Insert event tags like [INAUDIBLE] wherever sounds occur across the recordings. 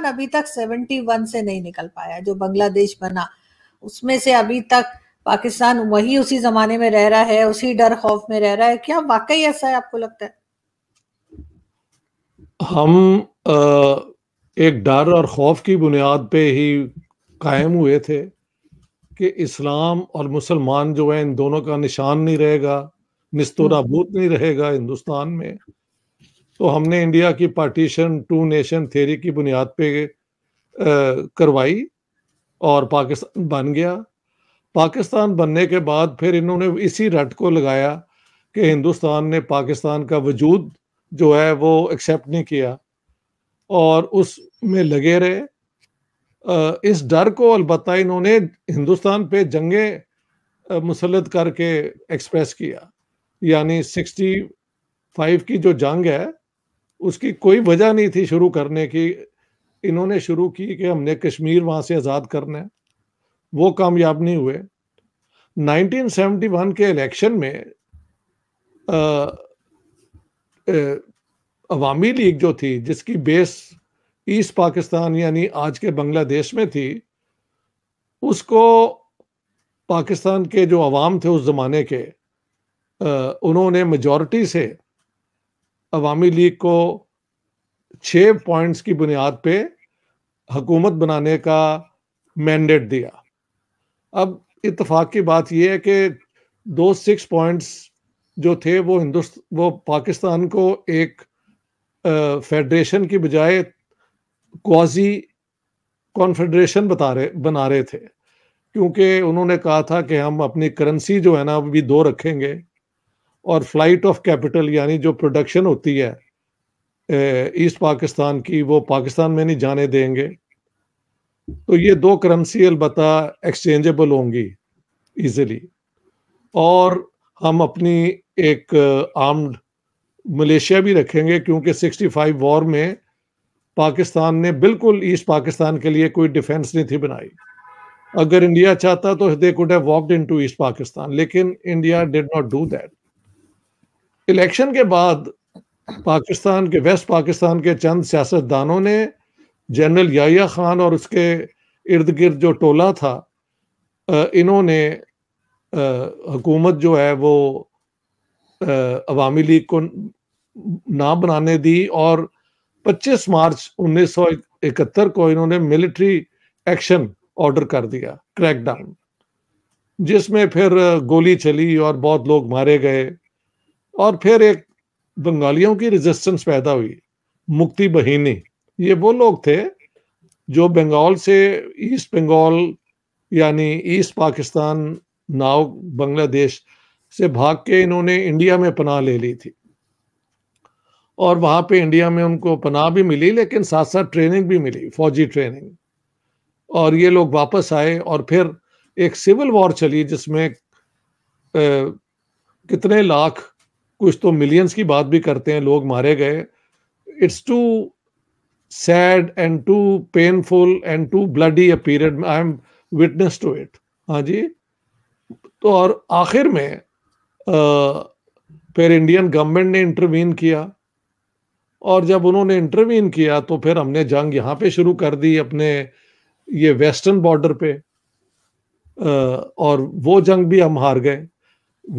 पाकिस्तान अभी तक 71 से नहीं निकल पाया जो बांग्लादेश बना उसमें से अभी तक पाकिस्तान वही उसी जमाने में रह रहा है उसी डर खौफ में रह रहा है क्या वाकई ऐसा है आपको लगता है हम आ, एक डर और खौफ की बुनियाद पे ही कायम हुए थे कि इस्लाम और मुसलमान जो है इन दोनों का निशान नहीं रहेगा नस्तोराबूत नहीं रहेगा हिंदुस्तान में तो हमने इंडिया की पार्टीशन टू नेशन थेरी की बुनियाद पे करवाई और पाकिस्तान बन गया पाकिस्तान बनने के बाद फिर इन्होंने इसी रट को लगाया कि हिंदुस्तान ने पाकिस्तान का वजूद जो है वो एक्सेप्ट नहीं किया और उस में लगे रहे इस डर को अलबत् इन्होंने हिंदुस्तान पे जंगे मुसलत करके एक्सप्रेस किया यानी सिक्सटी फाइव की जो जंग है उसकी कोई वजह नहीं थी शुरू करने की इन्होंने शुरू की कि हमने कश्मीर वहाँ से आज़ाद करना है वो कामयाब नहीं हुए 1971 के इलेक्शन में अवामी लीग जो थी जिसकी बेस ईस्ट पाकिस्तान यानी आज के बांग्लादेश में थी उसको पाकिस्तान के जो अवाम थे उस ज़माने के आ, उन्होंने मेजॉरिटी से अवामी लीग को छः पॉइंट्स की बुनियाद पे हकूमत बनाने का मैंडेट दिया अब इतफाक की बात यह है कि दो सिक्स पॉइंट्स जो थे वो हिंदुस्त वो पाकिस्तान को एक फेडरेशन की बजाय क्वाजी कॉन्फेडरेशन बता रहे बना रहे थे क्योंकि उन्होंने कहा था कि हम अपनी करेंसी जो है ना अभी दो रखेंगे और फ्लाइट ऑफ कैपिटल यानी जो प्रोडक्शन होती है ईस्ट पाकिस्तान की वो पाकिस्तान में नहीं जाने देंगे तो ये दो करेंसी अलबत्ता एक्सचेंजेबल होंगी इजीली और हम अपनी एक आर्म्ड मलेशिया भी रखेंगे क्योंकि 65 वॉर में पाकिस्तान ने बिल्कुल ईस्ट पाकिस्तान के लिए कोई डिफेंस नहीं थी बनाई अगर इंडिया चाहता तो they could have walked into East Pakistan लेकिन India did not do that election के बाद पाकिस्तान के वेस्ट पाकिस्तान के चंद सियासतदानों ने जनरल याया खान और उसके इर्द गिर्द जो टोला था इन्होंने हुकूमत जो है वो अवामी लीग को ना बनाने दी और 25 मार्च 1971 को इन्होंने मिलिट्री एक्शन ऑर्डर कर दिया क्रैकडाउन जिसमें फिर गोली चली और बहुत लोग मारे गए और फिर एक बंगालियों की रेजिस्टेंस पैदा हुई मुक्ति बहिनी ये वो लोग थे जो बंगाल से ईस्ट बंगाल यानी ईस्ट पाकिस्तान नाव बांग्लादेश से भाग के इन्होंने इंडिया में पनाह ले ली थी और वहाँ पे इंडिया में उनको पनाह भी मिली लेकिन साथ साथ ट्रेनिंग भी मिली फौजी ट्रेनिंग और ये लोग वापस आए और फिर एक सिविल वॉर चली जिसमें ए, कितने लाख कुछ तो मिलियंस की बात भी करते हैं लोग मारे गए it's too sad and too painful and too bloody a period I am witness to it हाँ जी तो और आखिर में आ, फिर इंडियन गवर्नमेंट ने इंटरवीन किया और जब उन्होंने इंटरवीन किया तो फिर हमने जंग यहाँ पे शुरू कर दी अपने ये वेस्टर्न बॉर्डर पे और वो जंग भी हम हार गए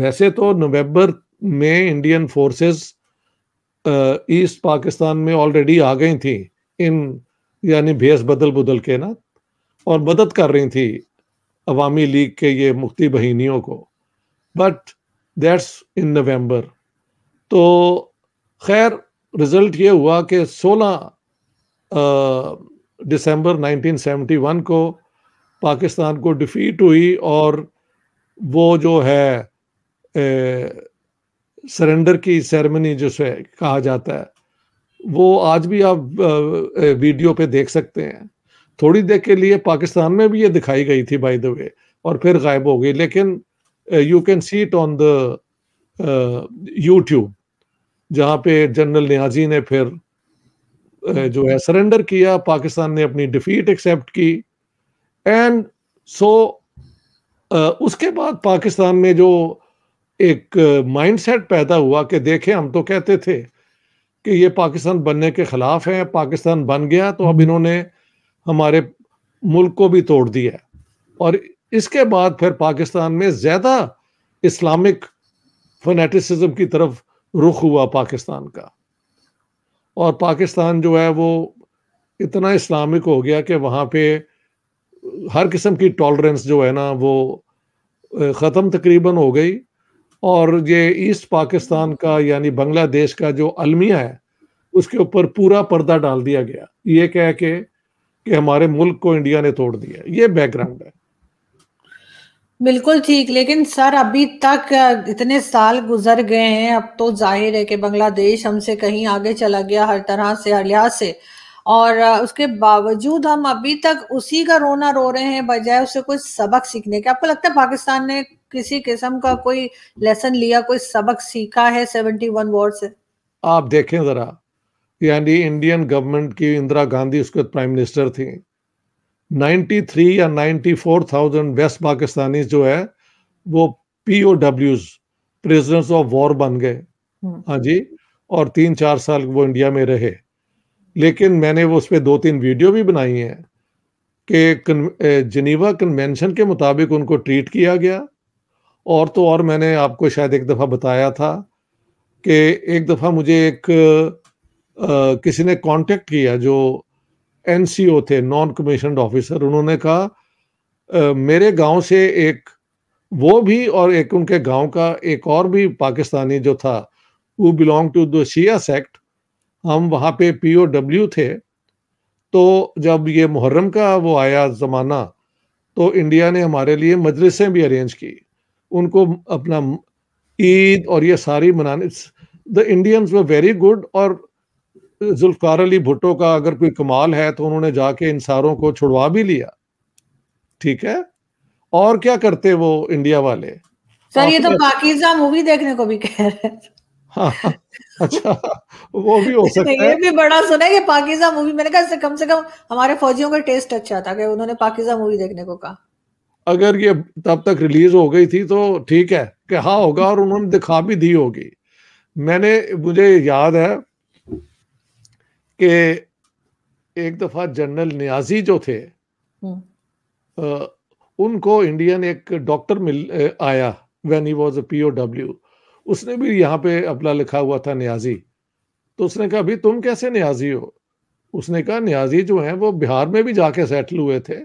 वैसे तो नवंबर మే ఇండియన్ ఫోర్సెస్ ఈస్ట్ పాకిస్తాన్ మే ఆల్్రెడీ ఆ గయీ థి ఇన్ యానే భేస్ బదల్ బదల్ కే నా ఔర్ మదద్ కర్ రహీ థి అవామీ లీగ్ కే యే ముక్తి బహినీయో కో బట్ దట్స్ ఇన్ నవంబర్ తో ఖైర్ రిజల్ట్ యే హువా కే 16 డిసెంబర్ 1971 కో పాకిస్తాన్ కో డిఫీట్ హుయీ ఔర్ వో జో హే सरेंडर की सेरेमनी जिसे कहा जाता है वो आज भी आप वीडियो पे देख सकते हैं थोड़ी देर के लिए पाकिस्तान में भी ये दिखाई गई थी बाय द वे और फिर गायब हो गई लेकिन you can see it on the YouTube जहाँ पे जनरल न्याजी ने फिर जो है सरेंडर किया पाकिस्तान ने अपनी डिफीट एक्सेप्ट की एंड सो so, उसके बाद पाकिस्तान में जो एक माइंडसेट पैदा हुआ कि देखें हम तो कहते थे कि ये पाकिस्तान बनने के खिलाफ है पाकिस्तान बन गया तो अब हम्म। इन्होंने हमारे मुल्क को भी तोड़ दिया और इसके बाद फिर पाकिस्तान में ज़्यादा इस्लामिक फनेटिसिज्म की तरफ रुख हुआ पाकिस्तान का और पाकिस्तान जो है वो इतना इस्लामिक हो गया कि वहाँ पे हर किस्म की टॉलरेंस जो है ना वो ख़त्म तकरीबन हो गई और ये ईस्ट पाकिस्तान का यानी बांग्लादेश का जो अलमिया है उसके ऊपर पूरा पर्दा डाल दिया गया ये कह के कि हमारे मुल्क को इंडिया ने तोड़ दिया ये बैकग्राउंड है बिल्कुल ठीक लेकिन सर अभी तक इतने साल गुजर गए हैं अब तो जाहिर है कि बांग्लादेश हमसे कहीं आगे चला गया हर तरह से हर लिहाज से और उसके बावजूद हम अभी तक उसी का रोना रो रहे हैं बजाय उससे कोई सबक सीखने के आपको लगता है पाकिस्तान ने किसी किस्म का कोई लेसन लिया कोई सबक सीखा है सेवेंटी वन वॉर से आप देखें जरा यानी इंडियन गवर्नमेंट की इंदिरा गांधी उसके प्राइम मिनिस्टर थी 93 या 94,000 वेस्ट पाकिस्तानी जो है वो पीओडब्ल्यूज प्रिजनर्स ऑफ वॉर बन गए हम्म। हाँ जी और तीन चार साल वो इंडिया में रहे लेकिन मैंने वो उस पर दो तीन वीडियो भी बनाई हैं कि जनीवा कन्वेंशन के मुताबिक उनको ट्रीट किया गया और तो और मैंने आपको शायद एक दफ़ा बताया था कि एक दफ़ा मुझे एक आ, किसी ने कांटेक्ट किया जो एनसीओ थे नॉन कमीशन ऑफिसर उन्होंने कहा मेरे गांव से एक वो भी और एक उनके गांव का एक और भी पाकिस्तानी जो था वो belong to the Shia sect हम वहाँ पे पीओडब्ल्यू थे तो जब ये मुहर्रम का वो आया ज़माना तो इंडिया ने हमारे लिए मदरसें भी अरेंज की उनको अपना ईद और ये सारी मनाने the Indians were very good और जुल्फ़ार अली भुट्टो का अगर कोई कमाल है तो उन्होंने जाके इन सारों को छुड़वा भी लिया ठीक है और क्या करते वो इंडिया वाले सर ये तो पाकिस्तान मूवी देखने को भी कह रहे हैं हाँ, हाँ। अच्छा वो भी हो सकता है ये भी बड़ा सुना है कि मूवी मैंने कहा कम से कम हमारे फौजियों का टेस्ट अच्छा था कि उन्होंने मूवी देखने को कहा अगर ये तब तक रिलीज हो गई थी तो ठीक है कि हाँ होगा और उन्होंने दिखा भी दी होगी मैंने मुझे याद है कि एक दफा जनरल न्याजी जो थे आ, हम्म। उनको इंडियन एक डॉक्टर मिल आया when he was a POW उसने भी यहाँ पे अपना लिखा हुआ था न्याजी तो उसने कहा भाई तुम कैसे न्याजी हो उसने कहा न्याजी जो है वो बिहार में भी जाके सेटल हुए थे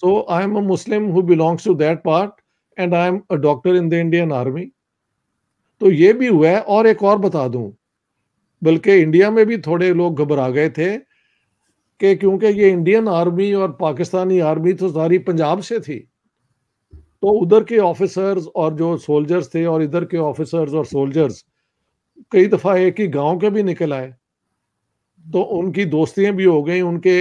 so I am a Muslim who belongs to that part and I am a doctor in the Indian army तो ये भी हुआ है और एक और बता दूं बल्कि इंडिया में भी थोड़े लोग घबरा गए थे कि क्योंकि ये इंडियन आर्मी और पाकिस्तानी आर्मी तो सारी पंजाब से थी तो उधर के ऑफिसर्स और जो सोल्जर्स थे और इधर के ऑफिसर्स और सोल्जर्स कई दफा एक ही गांव के भी निकल आए तो उनकी दोस्तियां भी हो गई उनके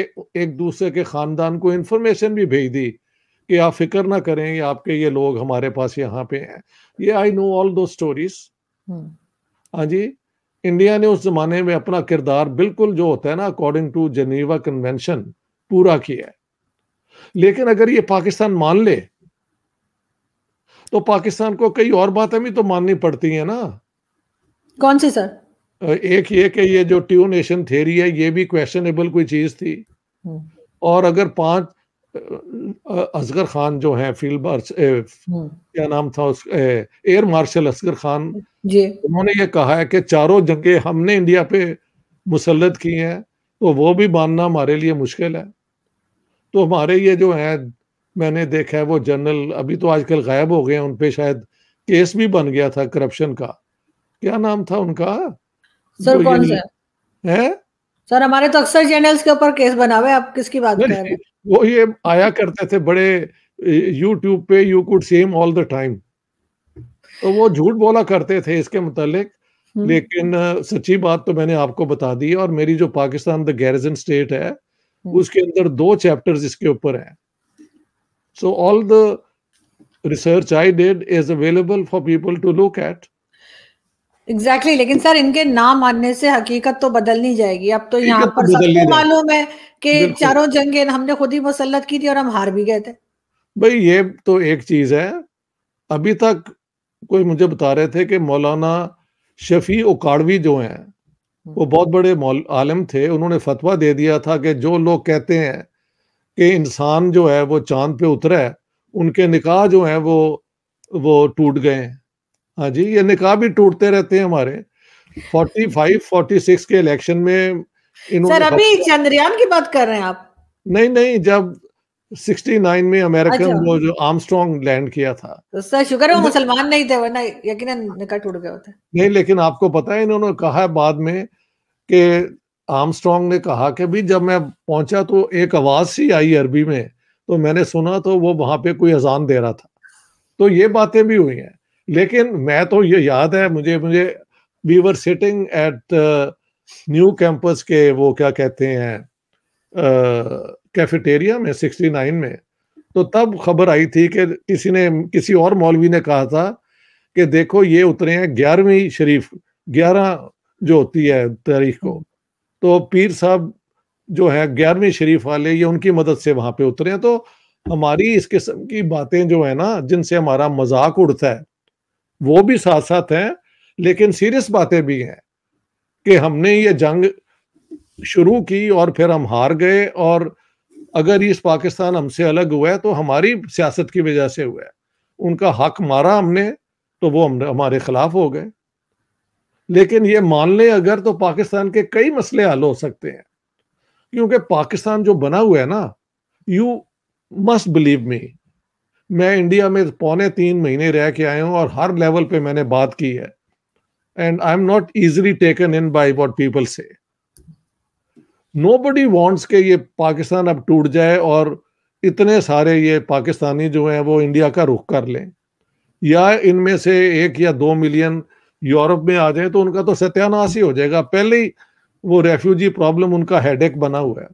एक दूसरे के खानदान को इंफॉर्मेशन भी भेज दी कि आप फिक्र ना करें आपके ये लोग हमारे पास यहाँ पे हैं ये I know all those stories हाँ जी इंडिया ने उस जमाने में अपना किरदार बिल्कुल जो होता है ना अकॉर्डिंग टू जनीवा कन्वेंशन पूरा किया है लेकिन अगर ये पाकिस्तान मान ले तो पाकिस्तान को कई और बातें भी तो माननी पड़ती है ना कौन सी सर एक ये कि ये जो ट्यू नेशन थेरी है ये भी क्वेश्चनेबल कोई चीज थी हम्म। और अगर पांच असगर खान जो है फील्ड हम्म। क्या नाम था उस एयर मार्शल असगर खान उन्होंने ये कहा है कि चारों जंगे हमने इंडिया पे मुसलत की हैं तो वो भी मानना हमारे लिए मुश्किल है तो हमारे ये जो है मैंने देखा है वो जनरल अभी तो आजकल गायब हो गए हैं उनपे शायद केस भी बन गया था करप्शन का क्या नाम था उनका सर कौन सा है सर हमारे तो अक्सर जनरल्स के ऊपर केस बना हुए आप किसकी बात कर रहे हैं वो ये आया करते थे बड़े यूट्यूब पे you could same all the time तो वो झूठ बोला करते थे इसके मुतालिक हम्म। लेकिन सच्ची बात तो मैंने आपको बता दी और मेरी जो पाकिस्तान द गैरिजन स्टेट है हम्म। उसके अंदर दो चैप्टर्स इसके ऊपर हैं So all the research I did is available for people to look at. Exactly exactly, लेकिन सर इनके नाम आने से हकीकत तो बदल नहीं जाएगी अब तो यहाँ तो पर तो सबको मालूम है कि चारों जंगे हमने खुद ही मुसलत की थी और हम हार भी गए थे भाई ये तो एक चीज है अभी तक कोई मुझे बता रहे थे कि मौलाना शफी उकाड़वी जो हैं वो हम्म। बहुत बड़े आलम थे उन्होंने फतवा दे दिया था कि जो लोग कहते हैं कि इंसान जो है वो चांद पे उतरा है उनके निकाह जो है वो वो टूट गए हैं हाँ जी ये निकाह भी टूटते रहते हैं हमारे 45 46 के इलेक्शन में सर अभी चंद्रयान की बात कर रहे हैं आप नहीं नहीं जब 69 में अमेरिकन अच्छा। वो जो आर्मस्ट्रॉन्ग लैंड किया था तो सर शुक्र है वो मुसलमान नहीं थे वरना यकीनन निकाह टूट गया होता नहीं लेकिन आपको पता है इन्होंने कहा है बाद में कि आर्मस्ट्रॉन्ग ने कहा कि भी जब मैं पहुंचा तो एक आवाज सी आई अरबी में तो मैंने सुना तो वो वहां पे कोई अजान दे रहा था तो ये बातें भी हुई हैं लेकिन मैं तो ये याद है मुझे मुझे we were sitting at new campus के वो क्या कहते हैं कैफेटेरिया में 69 में तो तब खबर आई थी कि किसी ने किसी और मौलवी ने कहा था कि देखो ये उतरे हैं ग्यारहवीं शरीफ ग्यारह जो होती है तारीख को तो पीर साहब जो है ग्यारहवीं शरीफ वाले ये उनकी मदद से वहां पे उतरे हैं तो हमारी इस किस्म की बातें जो है ना जिनसे हमारा मजाक उड़ता है वो भी साथ साथ हैं लेकिन सीरियस बातें भी हैं कि हमने ये जंग शुरू की और फिर हम हार गए और अगर इस पाकिस्तान हमसे अलग हुआ है तो हमारी सियासत की वजह से हुआ है उनका हक मारा हमने तो वो हम हमारे खिलाफ हो गए लेकिन ये मान लें अगर तो पाकिस्तान के कई मसले हल हो सकते हैं क्योंकि पाकिस्तान जो बना हुआ है ना यू मस्ट बिलीव मी मैं इंडिया में पौने तीन महीने रह के आया हूँ और हर लेवल पे मैंने बात की है and I am not easily taken in by what people से नो बडी वॉन्ट्स के ये पाकिस्तान अब टूट जाए और इतने सारे ये पाकिस्तानी जो हैं वो इंडिया का रुख कर लें या इनमें से एक या दो मिलियन यूरोप में आ जाए तो उनका तो सत्यानाश ही हो जाएगा पहले ही वो रेफ्यूजी प्रॉब्लम उनका हेडेक बना हुआ है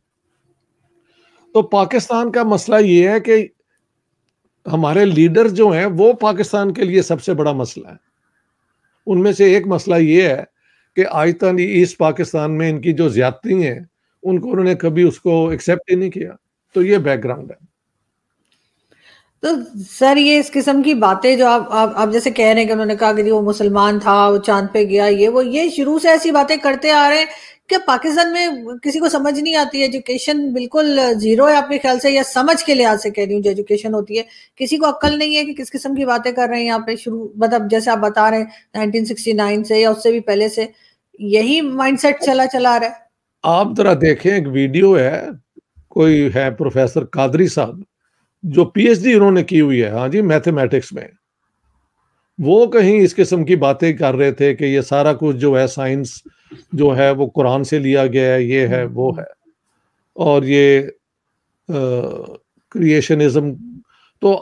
तो पाकिस्तान का मसला ये है कि हमारे लीडर जो हैं वो पाकिस्तान के लिए सबसे बड़ा मसला है उनमें से एक मसला ये है कि आज तक ईस्ट पाकिस्तान में इनकी जो ज्यादती हैं उनको उन्होंने कभी उसको एक्सेप्ट ही नहीं किया तो ये बैकग्राउंड है तो सर ये इस किस्म की बातें जो आप आप, आप जैसे कह रहे हैं कि उन्होंने कहा कि वो मुसलमान था वो चांद पे गया ये वो ये शुरू से ऐसी बातें करते आ रहे हैं कि पाकिस्तान में किसी को समझ नहीं आती एजुकेशन बिल्कुल जीरो है आपके ख्याल से या समझ के लिहाज से कह रही हूँ जो एजुकेशन होती है किसी को अक्ल नहीं है कि किस किस्म की बातें कर रहे हैं यहाँ पे शुरू मतलब जैसे आप बता रहे हैं 1969 से या उससे भी पहले से यही माइंडसेट चला चला रहा है आप जरा देखें एक वीडियो है कोई है प्रोफेसर कादरी साहब जो पीएचडी इन्होंने की हुई है हाँ जी मैथमेटिक्स में वो कहीं इस किस्म की बातें कर रहे थे कि ये सारा कुछ जो है साइंस जो है वो कुरान से लिया गया है ये है वो है और ये क्रिएशनिज्म तो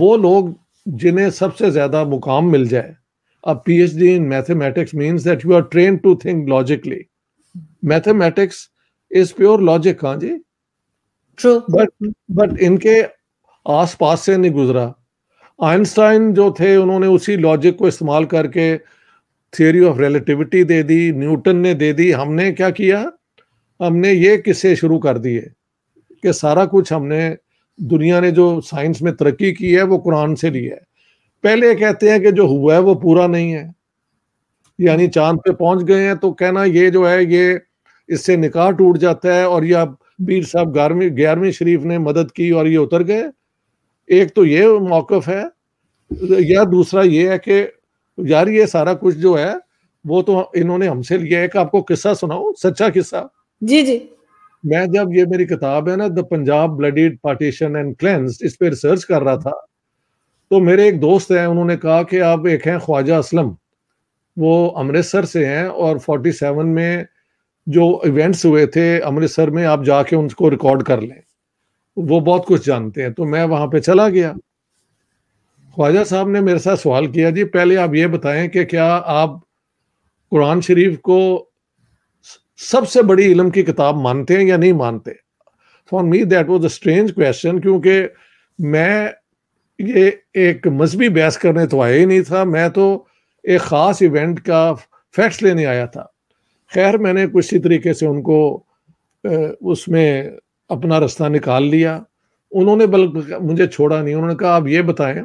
वो लोग जिन्हें सबसे ज़्यादा मुकाम मिल जाए अब PhD in mathematics means that you are train to think logically mathematics is pure logic हाँ जी बट बट इनके आसपास से नहीं गुजरा आइंस्टाइन जो थे उन्होंने उसी लॉजिक को इस्तेमाल करके थियोरी ऑफ रिलेटिविटी दे दी न्यूटन ने दे दी हमने क्या किया हमने ये किस्से शुरू कर दिए कि सारा कुछ हमने दुनिया ने जो साइंस में तरक्की की है वो कुरान से लिया है पहले कहते हैं कि जो हुआ है वो पूरा नहीं है यानी चांद पे पहुंच गए हैं तो कहना ये जो है ये इससे निकाह टूट जाता है और ये अब पीर साहब ग्यारहवीं ग्यारहवीं शरीफ ने मदद की और ये उतर गए एक तो ये मौकफ है या दूसरा ये है कि यार ये सारा कुछ जो है वो तो इन्होंने हमसे लिया है कि आपको किस्सा सुनाओ सच्चा किस्सा जी जी मैं जब ये मेरी किताब है ना the Punjab bloody partition and cleanse इस पर रिसर्च कर रहा था तो मेरे एक दोस्त हैं उन्होंने कहा कि आप एक हैं ख्वाजा असलम वो अमृतसर से हैं और 47 में जो इवेंट्स हुए थे अमृतसर में आप जाके उनको रिकॉर्ड कर लें वो बहुत कुछ जानते हैं तो मैं वहाँ पे चला गया ख्वाजा साहब ने मेरे साथ सवाल किया जी पहले आप ये बताएं कि क्या आप कुरान शरीफ को सबसे बड़ी इलम की किताब मानते हैं या नहीं मानते for me that was a strange question क्योंकि मैं ये एक मजहबी बहस करने तो आया ही नहीं था मैं तो एक ख़ास इवेंट का फैक्ट्स लेने आया था खैर मैंने कुछ ही तरीके से उनको उसमें अपना रास्ता निकाल लिया उन्होंने बल मुझे छोड़ा नहीं उन्होंने कहा आप ये बताएं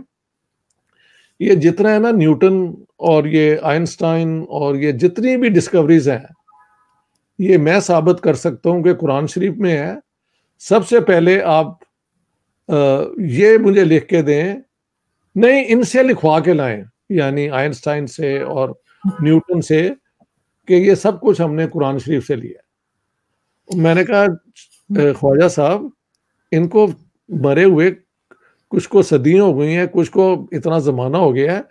ये जितना है ना न्यूटन और ये आइंस्टाइन और ये जितनी भी डिस्कवरीज हैं ये मैं साबित कर सकता हूँ कि कुरान शरीफ में है सबसे पहले आप ये मुझे लिख के दें नहीं इनसे लिखवा के लाएं यानी आइंस्टाइन से और न्यूटन से कि ये सब कुछ हमने कुरान शरीफ से लिया मैंने कहा ख्वाजा साहब इनको मरे हुए कुछ को सदियाँ हो गई हैं कुछ को इतना ज़माना हो गया है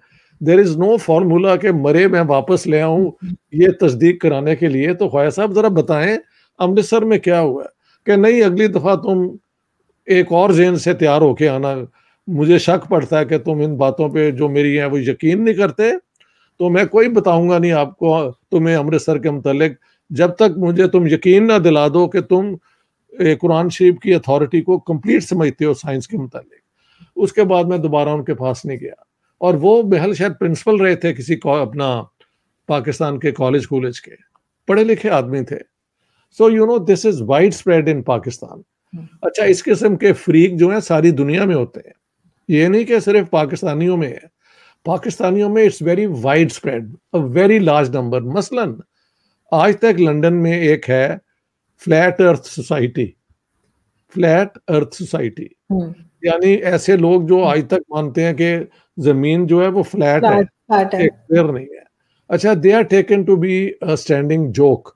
देर इज़ नो फार्मूला के मरे मैं वापस ले आऊँ ये तस्दीक कराने के लिए तो ख्वाजा साहब ज़रा बताएं अमृतसर में क्या हुआ कि नहीं अगली दफ़ा तुम एक और जेन से तैयार होके आना मुझे शक पड़ता है कि तुम इन बातों पे जो मेरी हैं वो यकीन नहीं करते तो मैं कोई बताऊंगा नहीं आपको तुम्हें अमृतसर के मतलब जब तक मुझे तुम यकीन ना दिला दो कि तुम कुरान शरीफ की अथॉरिटी को कंप्लीट समझते हो साइंस के मतलब उसके बाद मैं दोबारा उनके पास नहीं गया और वो महल शायद प्रिंसिपल रहे थे किसी अपना पाकिस्तान के कॉलेज कॉलेज के पढ़े लिखे आदमी थे so you know this is widespread in Pakistan hmm. अच्छा इस किस्म के फ्रीक जो है सारी दुनिया में होते हैं ये नहीं कि सिर्फ पाकिस्तानियों में है पाकिस्तानियों में it's very widespread a very large number मसलन आज तक लंदन में एक है flat earth society flat earth society hmm. यानी ऐसे लोग जो आज तक मानते हैं कि जमीन जो है वो फ्लैट है, है। नहीं है अच्छा they are taken to be standing joke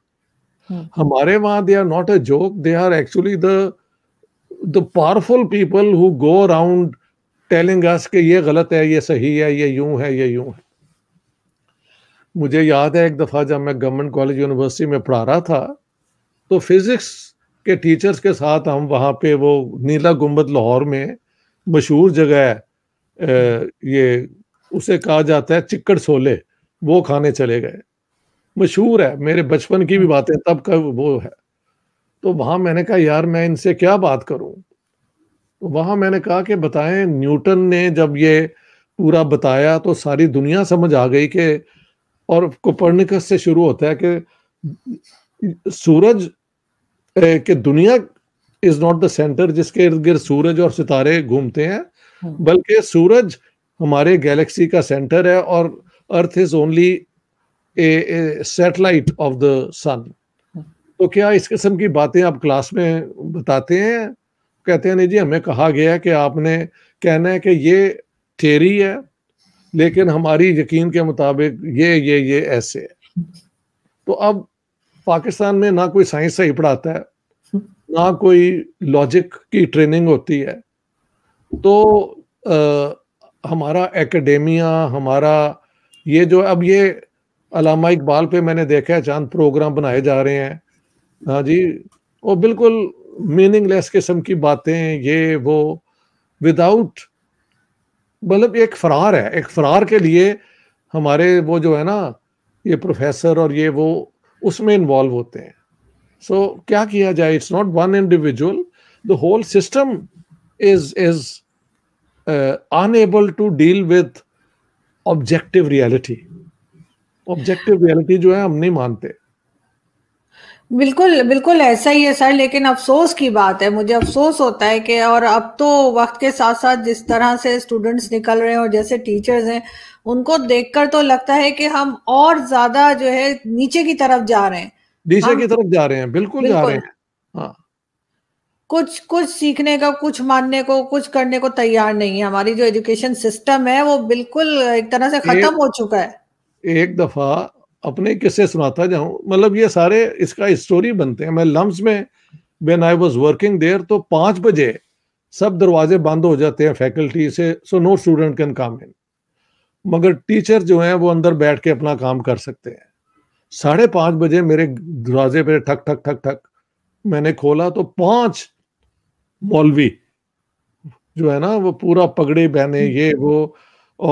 हमारे वहां they are not a joke they are actually the powerful people who go around telling us कि ये गलत है ये सही है ये यूं है ये यूं है मुझे याद है एक दफ़ा जब मैं गवर्नमेंट कॉलेज यूनिवर्सिटी में पढ़ा रहा था तो फिज़िक्स के टीचर्स के साथ हम वहाँ पे वो नीला गुम्बद लाहौर में मशहूर जगह है ये उसे कहा जाता है चिक्कड़ छोले वो खाने चले गए मशहूर है मेरे बचपन की भी बातें तब का वो है तो वहाँ मैंने कहा यार मैं इनसे क्या बात करूँ वहां मैंने कहा कि बताएं न्यूटन ने जब ये पूरा बताया तो सारी दुनिया समझ आ गई कि और कोपर्निकस से शुरू होता है कि सूरज के दुनिया इज नॉट द सेंटर जिसके इर्द गिर्द सूरज और सितारे घूमते हैं हाँ। बल्कि सूरज हमारे गैलेक्सी का सेंटर है और earth is only a satellite of the sun तो क्या इस किस्म की बातें आप क्लास में बताते हैं कहते हैं नहीं जी हमें कहा गया कि आपने कहना है कि ये थेरी है लेकिन हमारी यकीन के मुताबिक ये ये ये ऐसे है तो अब पाकिस्तान में ना कोई साइंस सही पढ़ाता है ना कोई लॉजिक की ट्रेनिंग होती है तो आ, हमारा एकेडेमिया हमारा ये जो अब ये अलामा इकबाल पे मैंने देखा है चांद प्रोग्राम बनाए जा रहे हैं हाँ जी वो बिल्कुल मीनिंगलेस किस्म की बातें ये वो विदाउट मतलब एक फरार है एक फरार के लिए हमारे वो जो है ना ये प्रोफेसर और ये वो उसमें इन्वॉल्व होते हैं सो so, क्या किया जाए it's not one individual the whole system is is unable to deal with objective reality objective reality जो है हम नहीं मानते बिल्कुल बिल्कुल ऐसा ही है सर लेकिन अफसोस की बात है मुझे अफसोस होता है कि और अब तो वक्त के साथ साथ जिस तरह से स्टूडेंट्स निकल रहे हैं और जैसे टीचर्स हैं उनको देखकर तो लगता है कि हम और ज्यादा जो है नीचे की तरफ जा रहे हैं नीचे हाँ? की तरफ जा रहे हैं बिल्कुल, बिल्कुल जा रहे हैं हाँ कुछ कुछ सीखने का कुछ मानने को कुछ करने को तैयार नहीं है हमारी जो एजुकेशन सिस्टम है वो बिल्कुल एक तरह से खत्म हो चुका है एक दफा अपने किस्से सुनाता जाऊं मतलब ये सारे इसका स्टोरी बनते हैं मैं लम्स में when I was working there तो पाँच बजे सब दरवाजे बंद हो जाते हैं फैकल्टी से सो नो स्टूडेंट कैन काम इन मगर टीचर जो हैं वो अंदर बैठ के अपना काम कर सकते हैं साढ़े पाँच बजे मेरे दरवाजे पे ठक ठक ठक ठक मैंने खोला तो पांच मौलवी जो है ना वो पूरा पगड़े बहने ये वो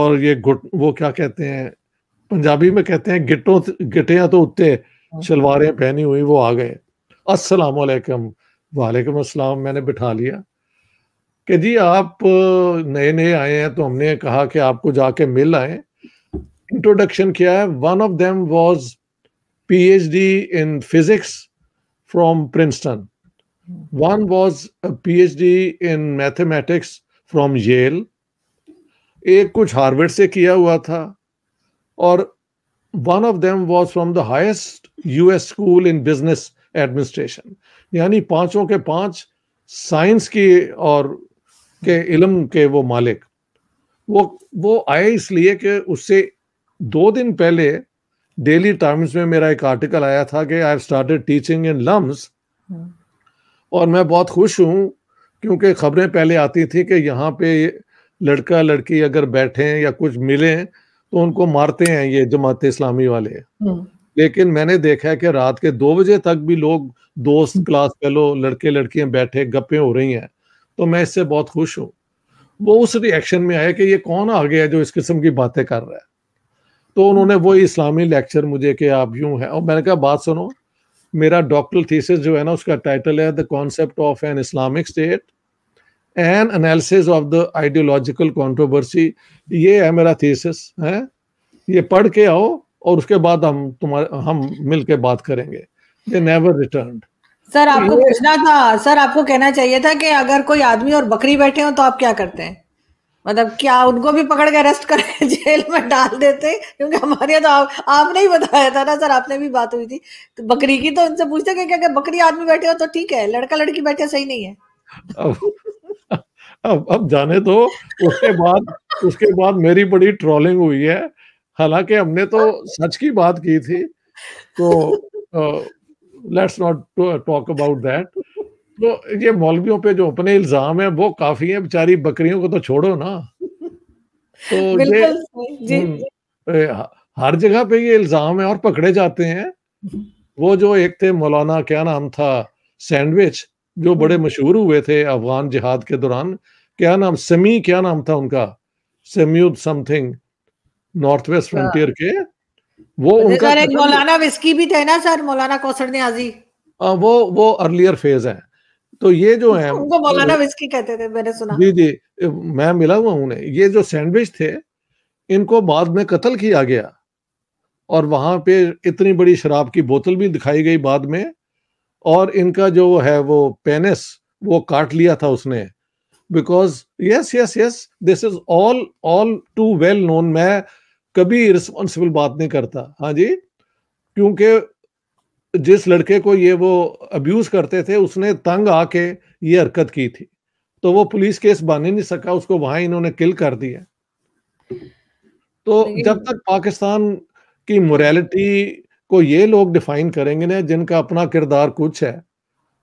और ये घुट वो क्या कहते हैं पंजाबी में कहते हैं गिटो गिटियां तो उत्ते हाँ। शलवारें पहनी हुई वो आ गए अस्सलाम वालेकुम वालेकुम अस्सलाम मैंने बिठा लिया कि जी आप नए नए आए हैं तो हमने कहा कि आपको जाके मिल आए इंट्रोडक्शन किया है one of them was PhD in physics from Princeton one was PhD in mathematics from Yale एक कुछ हार्वर्ड से किया हुआ था one of them was from the highest U S school in business administration यानी पांचों के पांच साइंस की और के इलम के वो मालिक वो वो आए इसलिए कि उससे दो दिन पहले डेली टाइम्स में मेरा एक आर्टिकल आया था कि I started teaching in LUMS और मैं बहुत खुश हूँ क्योंकि खबरें पहले आती थी कि यहाँ पे लड़का लड़की अगर बैठे या कुछ मिलें तो उनको मारते हैं ये जमात इस्लामी वाले हम्म। लेकिन मैंने देखा है कि रात के दो बजे तक भी लोग दोस्त हम्म। क्लास फेलो लड़के लड़कियां बैठे गप्पे हो रही हैं तो मैं इससे बहुत खुश हूँ वो उस रिएक्शन में आया कि ये कौन आ गया जो इस किस्म की बातें कर रहा है तो उन्होंने वो इस्लामी लेक्चर मुझे कि आप यूं हैं और मैंने कहा बात सुनो मेरा डॉक्टर थीसिस जो है ना उसका टाइटल है the concept of an Islamic state an analysis of the ideological controversy ये है मेरा थीसिस है ये पढ़ के आओ और उसके बाद हम तुम्हारे हम मिलके बात करेंगे दे नेवर रिटर्न सर आपको पूछना था सर आपको कहना चाहिए था कि अगर कोई आदमी और बकरी बैठे हो तो आप क्या करते हैं मतलब क्या उनको भी पकड़ के अरेस्ट कर [LAUGHS] जेल में डाल देते क्योंकि हमारे तो आप, आपने ही बताया था ना सर आपने भी बात हुई थी तो बकरी की तो उनसे पूछते कि क्या बकरी आदमी बैठे हो तो ठीक है लड़का लड़की बैठे सही नहीं है अब अब जाने दो उसके बाद उसके बाद मेरी बड़ी ट्रोलिंग हुई है हालांकि हमने तो सच की बात की थी तो let's not talk about that तो ये मौलवियों पे जो अपने इल्जाम है वो काफी है बेचारी बकरियों को तो छोड़ो ना तो ये जी, हम्म, जी। हर जगह पे ये इल्जाम है और पकड़े जाते हैं वो जो एक थे मौलाना क्या नाम था सैंडविच जो हम्म। बड़े मशहूर हुए थे अफगान जिहाद के दौरान क्या नाम समी क्या नाम था उनका सेम्यूद समथिंग नॉर्थ वेस्ट हाँ। फ्रंटियर के वो उनका एक मौलाना विस्की भी थे ना सर मौलाना कौसर न्याजी आ, वो वो अर्लियर फेज है तो ये जो [LAUGHS] है उनको मौलाना विस्की कहते थे मैंने सुना जी जी मैं मिला हुआ उन्हें ये जो सैंडविच थे इनको बाद में कत्ल किया गया और वहां पे इतनी बड़ी शराब की बोतल भी दिखाई गई बाद में और इनका जो है वो पेनिस वो काट लिया था उसने because yes yes yes this is all all too well known मैं कभी रिस्पॉन्सिबल बात नहीं करता हाँ जी क्योंकि जिस लड़के को ये वो अब्यूज करते थे उसने तंग आके ये हरकत की थी तो वो पुलिस केस बन ही नहीं सका उसको वहां इन्होंने किल कर दिया तो जब तक पाकिस्तान की मोरालिटी को ये लोग डिफाइन करेंगे ना जिनका अपना किरदार कुछ है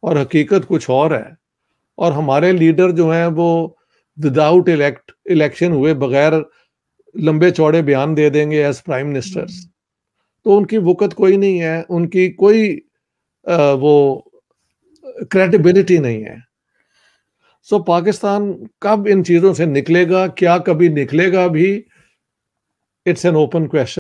और हकीकत कुछ और है और हमारे लीडर जो हैं वो विदाउट इलेक्ट इलेक्शन हुए बगैर लंबे चौड़े बयान दे देंगे एज प्राइम मिनिस्टर्स तो उनकी वक़त कोई नहीं है उनकी कोई आ, वो क्रेडिबिलिटी नहीं है सो so, पाकिस्तान कब इन चीज़ों से निकलेगा क्या कभी निकलेगा भी इट्स एन ओपन क्वेश्चन